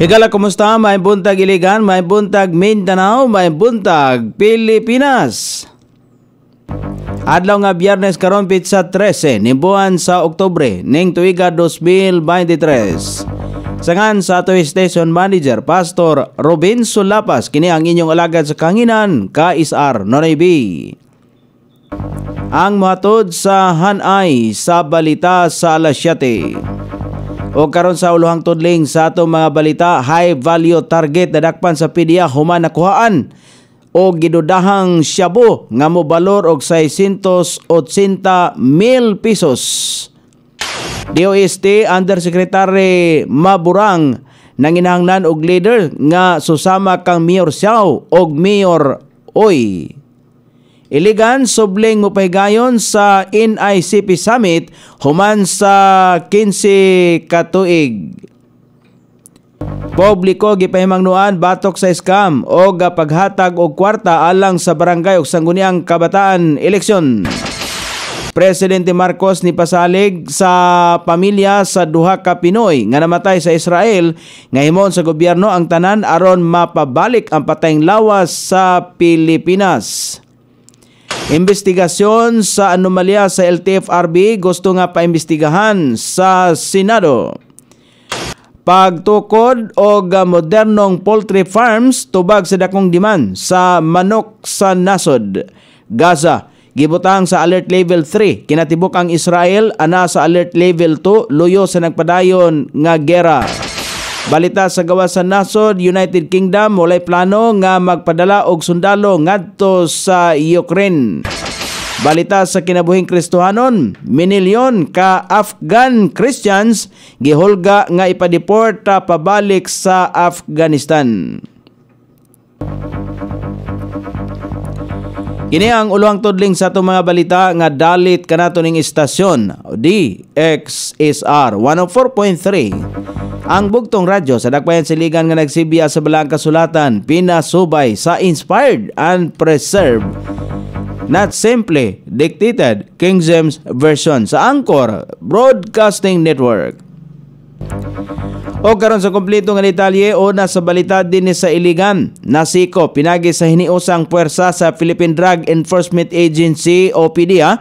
Higala, kumusta? May buntag Iligan, may buntag Mindanao, may buntag Pilipinas. Adlaw nga biyernes karon pitsa 13 nibuan sa Oktubre ning tuiga 2023. Sangan sa ato station manager Pastor Robin Sulapas kini ang inyong alagad sa kanginan KSR, SR Noray ang matod sa hanay sa balita sa alas 7. O karon sa ulohang tudling sa ato mga balita, high value target dadakpan sa PDEA human nakuhaan o gidudahang shabu nga mo balor og 680 mil pesos. DOST Undersecretary Maburang nanginahanglan og leader nga susama kang Mayor Xiao og Mayor Oy. Iligan subleng mupahigayon sa NICP Summit human sa 15 katuig. Publiko gipahimang batok sa scam o paghatag og kwarta alang sa barangay ug sangguniang kabataan eleksyon. Presidente Marcos ni pasalig sa pamilya sa duha ka Pinoy nga namatay sa Israel ngahimon sa gobyerno ang tanan aron mapabalik ang patayng lawas sa Pilipinas. Investigasyon sa anomalya sa LTFRB gusto nga paimbestigahan sa Senado. Pagtukod o modernong poultry farms tubag sa dakong demand sa manok sa nasod. Gaza, gibutang sa alert level 3. Kinatibok ang Israel ana sa alert level 2 luyo sa nagpadayon nga gera. Balita sa gawa sa nasod, United Kingdom walay plano nga magpadala og sundalo ngadto sa Ukraine. Balita sa kinabuhing Kristohanon, minilyon ka Afghan Christians gihulga nga ipadeporta pabalik sa Afghanistan. Kini ang ulang tudling sa itong mga balita nga dalit kanato ning istasyon DXSR 104.3. Ang bugtong radyo sa Dakbayan Siligan nga nagsibiya sa Balang Kasulatan, pinasubay sa Inspired and Preserved not simply dictated King James Version sa Angkor Broadcasting Network. O karon sa kompleto nga detalye o nasa balita din ni sa Iligan, nasiko pinagi sa hiniusang puwersa sa Philippine Drug Enforcement Agency o PDA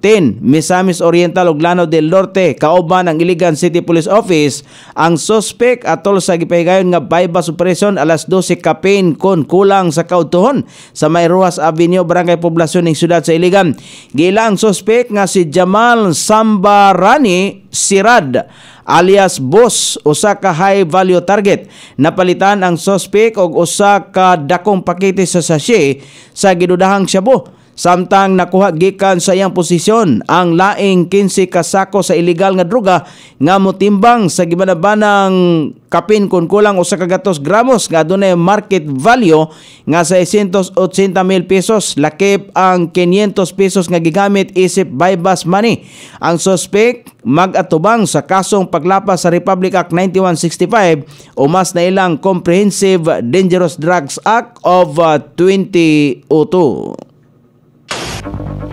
10 Misamis Oriental ug Lanao del Norte kauban ang Iligan City Police Office ang suspect atol sa gipahigayon nga bypass operation alas 12 kapin kon kulang sa kautohon sa Mayruas Avenue barangay poblasyon ng siyudad sa Iligan gilang suspect nga si Jamal Sambarani Sirad alias Boss usa ka high value target napalitan ang suspect og usa ka dakong pakete sa sachet sa gidudahang shabu Samtang nakuha gikan sa iyang posisyon ang laing 15 kasako sa ilegal nga droga nga motimbang sa gibanabanang kapin kun kulang usa ka gatos gramos nga adunay market value nga 680,000 pesos lakip ang 500 pesos nga gigamit isip bypass money. Ang suspect magatubang sa kasong paglapas sa Republic Act 9165 o mas na ilang Comprehensive Dangerous Drugs Act of 2002. Uh, Thank you.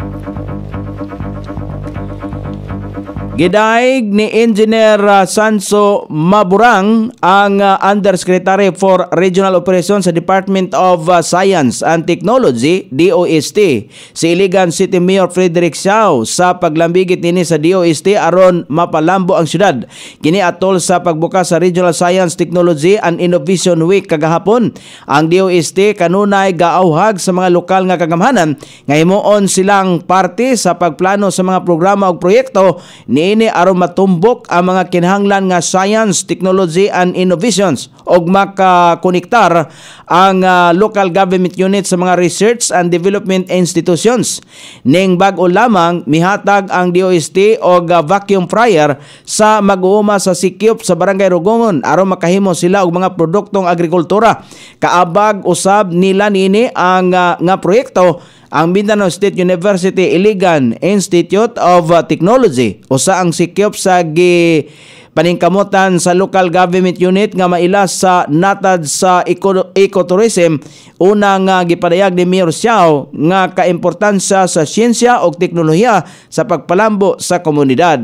Gidaig ni Engineer ah, Sanso Maburang ang ah, Undersecretary for Regional Operations sa Department of ah, Science and Technology, DOST, si Iligan City Mayor Frederick Shaw sa paglambigit nini sa DOST aron mapalambo ang syudad. Kini atol sa pagbuka sa Regional Science, Technology and Innovation Week kagahapon. Ang DOST kanunay gaawhag sa mga lokal nga kagamhanan nga himuon silang parte sa pagplano sa mga programa ug proyekto ni niini aron matumbok ang mga kinahanglan nga science, technology and innovations og makakonektar ang uh, local government unit sa mga research and development institutions. Ning bag-o lamang mihatag ang DOST og uh, vacuum fryer sa mag-uuma sa Sikyop sa Barangay Rugongon aron makahimo sila og mga produktong agrikultura. Kaabag usab nila niini ang uh, nga proyekto ang Mindanao State University Iligan Institute of uh, Technology o sa ang sikyop sa gi paningkamutan sa local government unit nga maila sa natad sa ecotourism una nga gipadayag ni Mayor Xiao nga kaimportansya sa siyensya ug teknolohiya sa pagpalambo sa komunidad.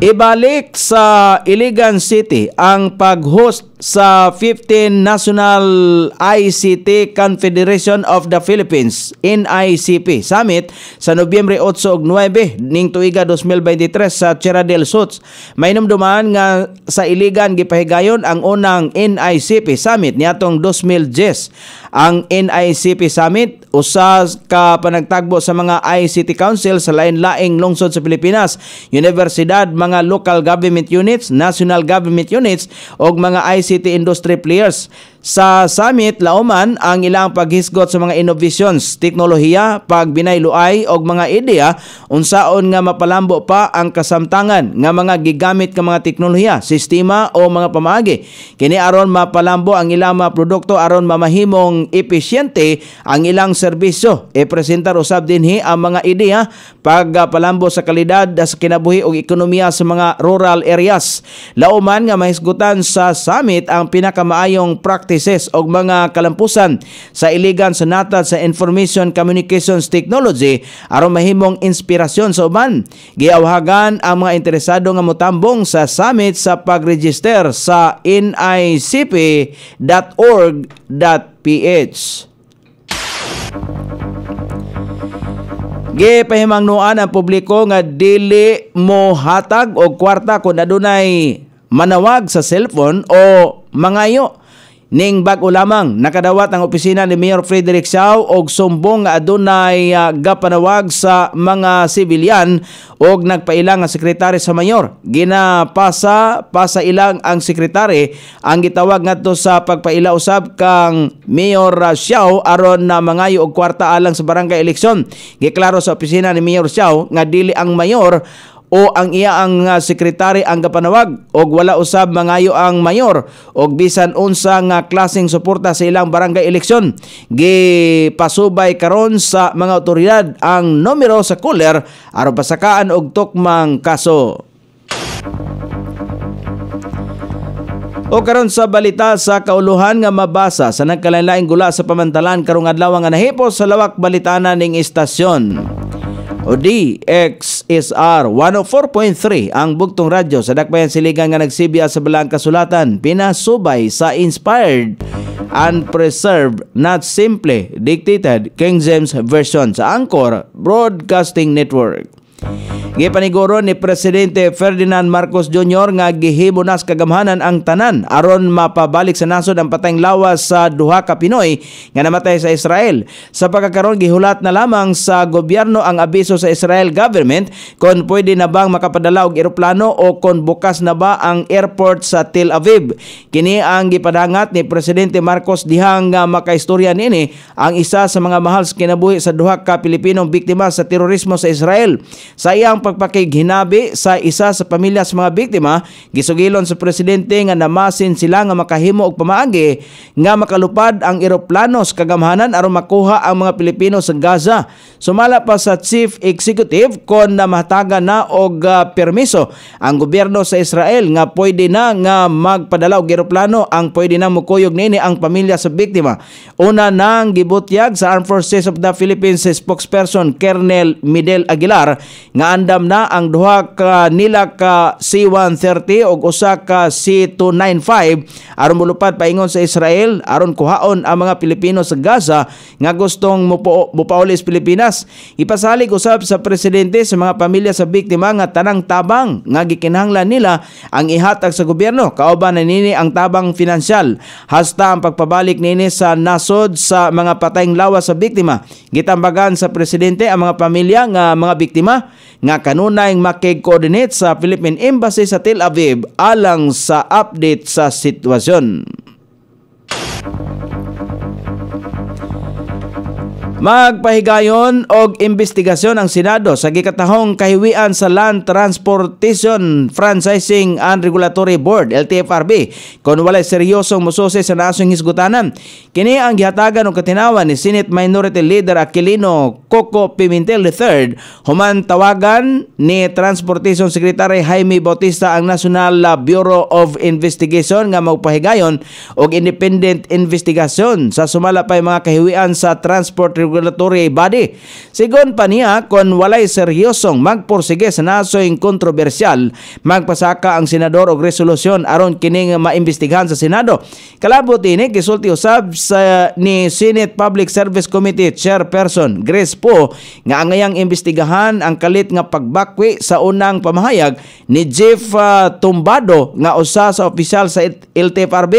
Ibalik sa Iligan City ang pag-host sa 15 National ICT Confederation of the Philippines NICP Summit sa Nobyembre 8 ug 9 ning tuiga 2023 sa Chira del Suts. Mainom duman nga sa Iligan gipahigayon ang unang NICP Summit niatong 2010. Ang NICP Summit usas ka panagtagbo sa mga ICT Council sa lain-laing lungsod sa Pilipinas, universidad, mga local government units, national government units, o mga ICT industry players. Sa summit, lauman ang ilang paghisgot sa mga innovations, teknolohiya, pagbinayluay o mga ideya unsaon nga mapalambo pa ang kasamtangan nga mga gigamit ka mga teknolohiya, sistema o mga pamaagi. Kini aron mapalambo ang ilang mga produkto aron mamahimong epesyente ang ilang serbisyo. E-presentar usab dinhi ang mga ideya pagpalambo sa kalidad sa kinabuhi o ekonomiya sa mga rural areas. Lauman nga mahisgutan sa summit ang pinakamaayong practice practices o mga kalampusan sa iligan sa natad sa Information Communications Technology aron mahimong inspirasyon sa uban. Giawhagan ang mga interesado nga motambong sa summit sa pag-register sa nicp.org.ph. Gipahimangnuan ang publiko nga dili mo hatag og kwarta kun adunay manawag sa cellphone o mangayo Ning bag lamang nakadawat ang opisina ni Mayor Frederick Shaw og sumbong nga adunay uh, gapanawag sa mga sibilyan og nagpailang nga sekretary sa mayor. Ginapasa pasa ilang ang sekretary ang gitawag ngadto sa pagpaila usab kang Mayor Shaw ah, aron na mangayo og kwarta alang sa barangay eleksyon. Giklaro sa opisina ni Mayor Shaw nga dili ang mayor o ang iya ang uh, sekretary ang gapanawag og wala usab mangayo ang mayor og bisan unsa nga klaseng suporta sa ilang barangay eleksyon gipasubay karon sa mga awtoridad ang numero sa cooler aron pasakaan og tukmang kaso O karon sa balita sa kauluhan nga mabasa sa nagkalain-laing gula sa pamantalan karong adlaw nga nahipo sa lawak balitana ning istasyon. O DXSR 104.3 ang bugtong radyo sa Dakbayan Siligan nga nagsibya sa Balang Kasulatan pinasubay sa Inspired and Preserved Not Simply Dictated King James Version sa Angkor Broadcasting Network. Gipaniguro ni Presidente Ferdinand Marcos Jr. nga gihimo nas kagamhanan ang tanan aron mapabalik sa nasod ang patayng lawas sa duha ka Pinoy nga namatay sa Israel. Sa pagkakaron gihulat na lamang sa gobyerno ang abiso sa Israel government kon pwede na bang makapadala og eroplano o kon bukas na ba ang airport sa Tel Aviv. Kini ang gipadangat ni Presidente Marcos dihang nga makaistorya nini ang isa sa mga mahal sa kinabuhi sa duha ka Pilipinong biktima sa terorismo sa Israel. Sa iyang ang pagpakighinabi sa isa sa pamilya sa mga biktima gisugilon sa presidente nga namasin sila nga makahimo og pamaagi nga makalupad ang eroplano sa kagamhanan aron makuha ang mga Pilipino sa Gaza sumala pa sa chief executive kon namataga na og uh, permiso ang gobyerno sa Israel nga pwede na nga magpadala og eroplano ang pwede na mukuyog nini ang pamilya sa biktima una nang gibutyag sa Armed Forces of the Philippines spokesperson Colonel Miguel Aguilar nga anda naandam na ang duha ka nila ka C-130 o usa ka C-295 aron mulupat paingon sa Israel aron kuhaon ang mga Pilipino sa Gaza nga gustong mupaulis Pilipinas ipasalig usab sa presidente sa mga pamilya sa biktima nga tanang tabang nga gikinahanglan nila ang ihatag sa gobyerno kauban na nini ang tabang pinansyal hasta ang pagpabalik nini sa nasod sa mga patayng lawas sa biktima gitambagan sa presidente ang mga pamilya nga mga biktima nga kanunay makikoordinate sa Philippine Embassy sa Tel Aviv alang sa update sa sitwasyon. Magpahigayon og investigasyon ang Senado sa gikatahong kahiwian sa Land Transportation Franchising and Regulatory Board LTFRB kon walay seryosong mosusi sa nasong hisgutanan. Kini ang gihatagan og katinawan ni Senate Minority Leader Aquilino Coco Pimentel III human tawagan ni Transportation Secretary Jaime Bautista ang National Bureau of Investigation nga magpahigayon og independent investigasyon sa sumalapay mga kahiwian sa transport regulatory body. Sigon pa niya, kung walay seryosong magporsige sa nasoing kontrobersyal, magpasaka ang senador og resolusyon aron kining maimbestigahan sa Senado. Kalabot ini gisulti usab sa ni Senate Public Service Committee Chairperson Grace Poe nga angayang imbestigahan ang kalit nga pagbakwi sa unang pamahayag ni Jeff uh, Tumbado nga usa sa opisyal sa LTFRB.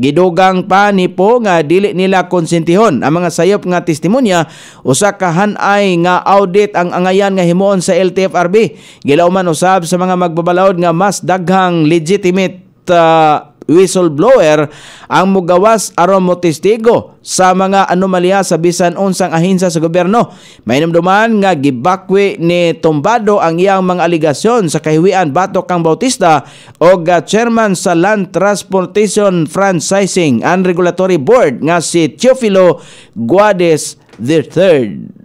Gidugang pa ni po nga dili nila konsentihon ang mga sayop nga testimonya usa ka nga audit ang angayan nga himuon sa LTFRB. Gilauman usab sa mga magbabalaod nga mas daghang legitimate uh, whistleblower ang mugawas aron mo sa mga anomalya sa bisan unsang ahinsa sa gobyerno. May duman nga gibakwi ni Tombado ang iyang mga aligasyon sa kahiwian batok kang Bautista o chairman sa Land Transportation Franchising and Regulatory Board nga si Teofilo Guades III.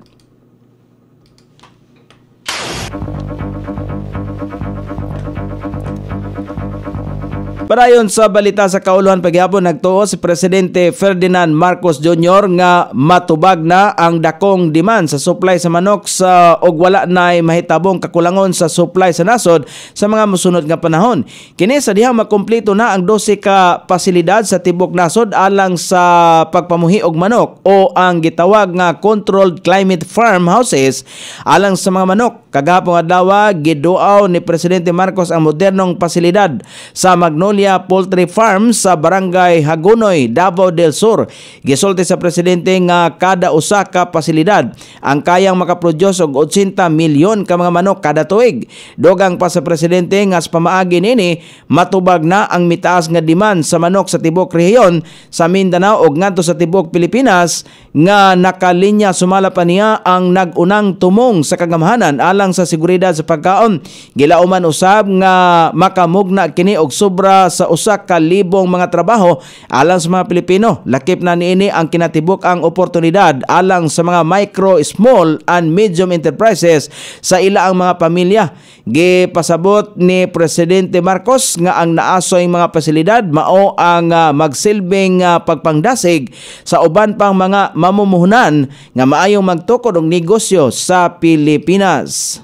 Parayon sa balita sa kauluhan paghihapon nagtuo si Presidente Ferdinand Marcos Jr. nga matubag na ang dakong demand sa supply sa manok sa og wala na mahitabong kakulangon sa supply sa nasod sa mga musunod nga panahon. Kini sa diha makompleto na ang 12 ka pasilidad sa tibok nasod alang sa pagpamuhi og manok o ang gitawag nga controlled climate farm houses alang sa mga manok. Kagahapon adlaw giduaw ni Presidente Marcos ang modernong pasilidad sa Magnolia Magnolia Poultry Farm sa Barangay Hagunoy, Davao del Sur. Gisulti sa presidente nga kada usa ka pasilidad ang kayang makaproduce og 80 milyon ka mga manok kada tuig. Dogang pa sa presidente nga sa pamaagi nini matubag na ang mitaas nga demand sa manok sa tibok rehiyon sa Mindanao ug ngadto sa tibok Pilipinas nga nakalinya sumala pa niya ang nagunang tumong sa kagamhanan alang sa seguridad sa pagkaon. Gilauman usab nga makamugna kini og sobra sa usa ka libong mga trabaho alang sa mga Pilipino. Lakip na niini ang kinatibuk ang oportunidad alang sa mga micro, small and medium enterprises sa ila ang mga pamilya. Gipasabot ni Presidente Marcos nga ang naasoy mga pasilidad mao ang ah, magsilbing ah, pagpangdasig sa uban pang mga mamumuhunan nga maayong magtukod og negosyo sa Pilipinas.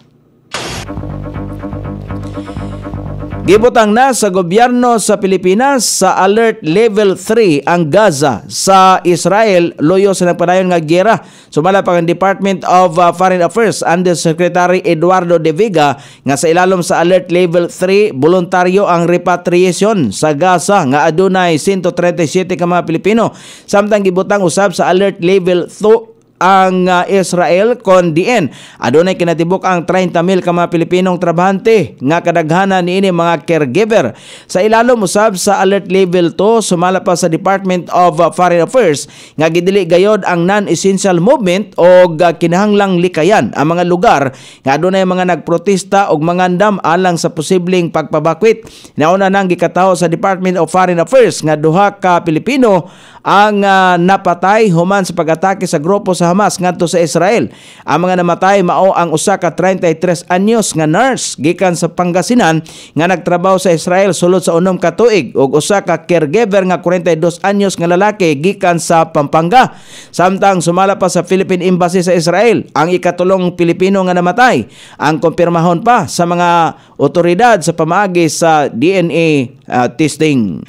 Gibutang na sa gobyerno sa Pilipinas sa alert level 3 ang Gaza sa Israel loyo sa nagpadayon nga giyera. Sumala pa ang Department of uh, Foreign Affairs under Secretary Eduardo De Vega nga sa ilalom sa alert level 3 voluntaryo ang repatriation sa Gaza nga adunay 137 ka mga Pilipino. Samtang gibutang usab sa alert level 2 ang uh, Israel kondien. Adunay kinatibok ang 30,000 ka mga Pilipinong trabahante nga kadaghanan niini mga caregiver. Sa ilalom usab sa alert level 2 sumala pa sa Department of ah, Foreign Affairs nga gidili gayod ang non-essential movement og uh, ah, kinahanglang likayan ang mga lugar nga adunay mga nagprotesta og mangandam alang sa posibleng pagpabakwit. Nauna nang gikataho sa Department of Foreign Affairs nga duha ka Pilipino ang uh, napatay human sa pag-atake sa grupo sa Hamas ngadto sa Israel. Ang mga namatay mao ang usa ka 33 anyos nga nurse gikan sa Pangasinan nga nagtrabaho sa Israel sulod sa unom ka tuig ug usa ka caregiver nga 42 anyos nga lalaki gikan sa Pampanga. Samtang sumala pa sa Philippine Embassy sa Israel ang ikatulong Pilipino nga namatay. Ang kumpirmahon pa sa mga otoridad sa pamaagi sa DNA uh, ah, testing.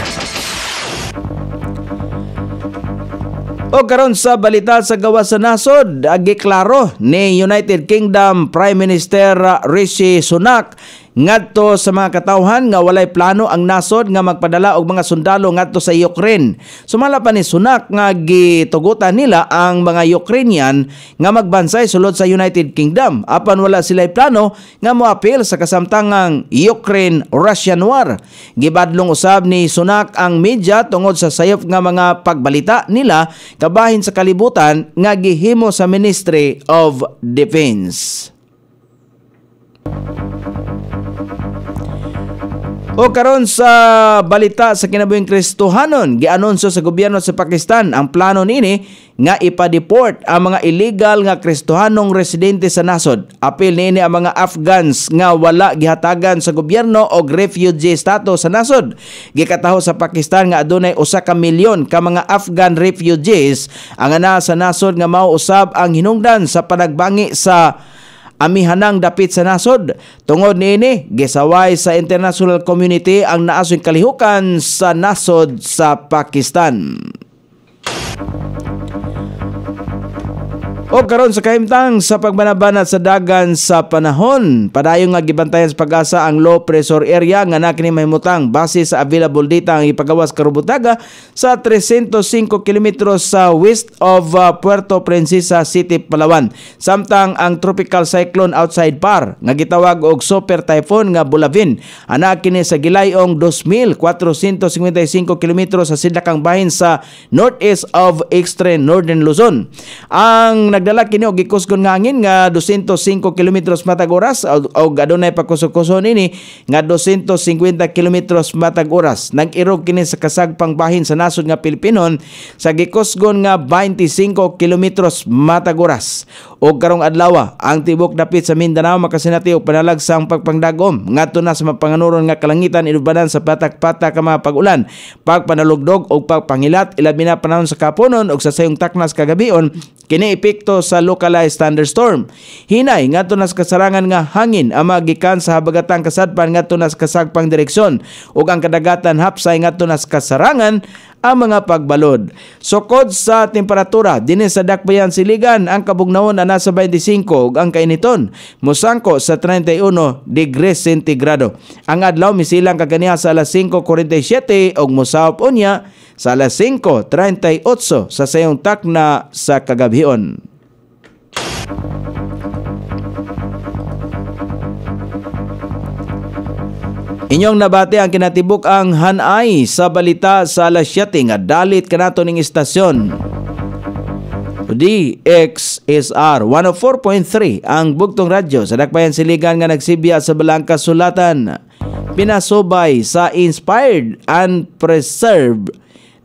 O karon sa balita sa gawa sa nasod, agiklaro ni United Kingdom Prime Minister Rishi Sunak ngadto sa mga katawhan nga walay plano ang nasod nga magpadala og mga sundalo ngadto sa Ukraine. Sumala pa ni Sunak nga gitugutan nila ang mga Ukrainian nga magbansay sulod sa United Kingdom apan wala sila'y plano nga moapil sa kasamtangang Ukraine-Russian war. Gibadlong usab ni Sunak ang media tungod sa sayop nga mga pagbalita nila kabahin sa kalibutan nga gihimo sa Ministry of Defense. O karon sa balita sa kinabuhing Kristohanon, gianunsyo sa gobyerno sa Pakistan ang plano nini nga ipadeport ang mga illegal nga Kristohanong residente sa nasod. Apil nini ang mga Afghans nga wala gihatagan sa gobyerno og refugee status sa nasod. Gikataho sa Pakistan nga adunay usa ka milyon ka mga Afghan refugees ang ana sa nasod nga mao usab ang hinungdan sa panagbangi sa amihanang dapit sa nasod. Tungod niini, gisaway sa international community ang naasong kalihukan sa nasod sa Pakistan. O karon sa kaimtang sa pagmanabanat sa dagan sa panahon, padayon nga gibantayan sa pag-asa ang low pressure area nga nakini kini mahimutang base sa available data ang ipagawas karubutaga sa 305 km sa west of uh, Puerto Princesa City, Palawan. Samtang ang tropical cyclone outside par nga gitawag og super typhoon nga Bulavin ana kini sa gilayong 2455 km sa sidlakang bahin sa northeast of Extreme Northern Luzon. Ang nag nagdala kini og gikusgon nga angin nga 205 kilometros matag oras og adunay pakusukuso nini nga 250 kilometros matag oras. Nag-irog kini sa kasagpang bahin sa nasod nga Pilipinon sa gikusgon nga 25 kilometros matag oras. Og karong adlaw ang tibok dapit sa Mindanao makasinati og panalagsang pagpangdagom ngadto na sa mapanganuron nga kalangitan inubanan sa patak-patak ka mga pagulan, pagpanalugdog og pagpangilat ilabi na panahon sa kapunon og sa sayong taknas kagabion kini ipik epekto sa localized thunderstorm. Hinay ngadto nas kasarangan nga hangin ang magikan sa habagatang kasadpan nga tunas kasagpang direksyon ug ang kadagatan hapsay nga tunas kasarangan ang mga pagbalod. Sukod sa temperatura, dinhi sa Dakbayan Siligan ang kabugnaon na nasa 25 ug ang kainiton musangko sa 31 degrees centigrado. Ang adlaw misilang kaganiha sa alas 5:47 ug mosaop unya sa alas 5:38 sa sayong takna sa kagabhion. Inyong nabati ang kinatibok ang Hanay sa balita sa alas 7 at dalit kanato ning istasyon. DXSR 104.3 ang bugtong radyo sa Dakbayan Siligan nga nagsibya sa Balangka Sulatan. Pinasubay sa Inspired and Preserved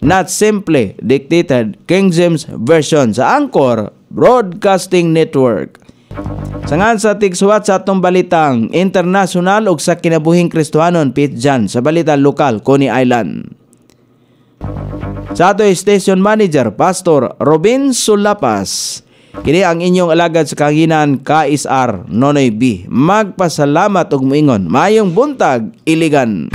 Not Simply Dictated King James Version sa Angkor Broadcasting Network. Sa ngan sa tigsuwat sa atong balitang internasyonal ug sa kinabuhing Kristohanon pitjan sa balita lokal Coney Island. Sa ato station manager Pastor Robin Sulapas. Kini ang inyong alagad sa kaginan KSR Nonoy B. Magpasalamat ug moingon. Mayong buntag, iligan.